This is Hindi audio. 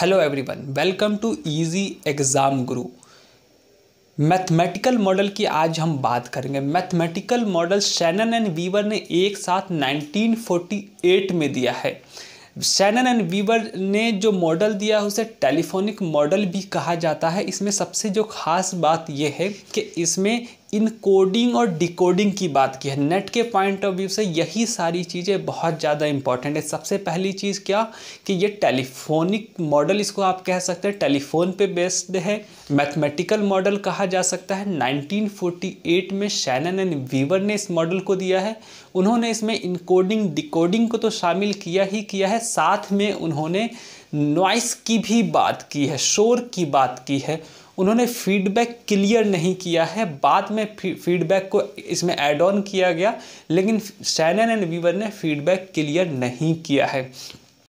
hello everyone welcome to easy exam Guru mathematical model की आज हम बात करेंगे mathematical model Shannon and Weaver ने एक साथ 1948 में दिया है शैनन एंड वीवर ने जो मॉडल दिया है उसे टेलीफोनिक मॉडल भी कहा जाता है इसमें सबसे जो खास बात यह है कि इसमें इन कोडिंग और डिकोडिंग की बात की है नेट के पॉइंट ऑफ व्यू से यही सारी चीज़ें बहुत ज़्यादा इंपॉर्टेंट है सबसे पहली चीज़ क्या कि ये टेलीफोनिक मॉडल इसको आप कह सकते हैं टेलीफोन पे बेस्ड है मैथमेटिकल मॉडल कहा जा सकता है 1948 में शैनन एंड वीवर ने इस मॉडल को दिया है उन्होंने इसमें इनकोडिंग डिकोडिंग को तो शामिल किया ही किया है साथ में उन्होंने नॉइस की भी बात की है शोर की बात की है उन्होंने फीडबैक क्लियर नहीं किया है बाद में फीडबैक को इसमें एड ऑन किया गया लेकिन सैनन एंड वीवर ने फीडबैक क्लियर नहीं किया है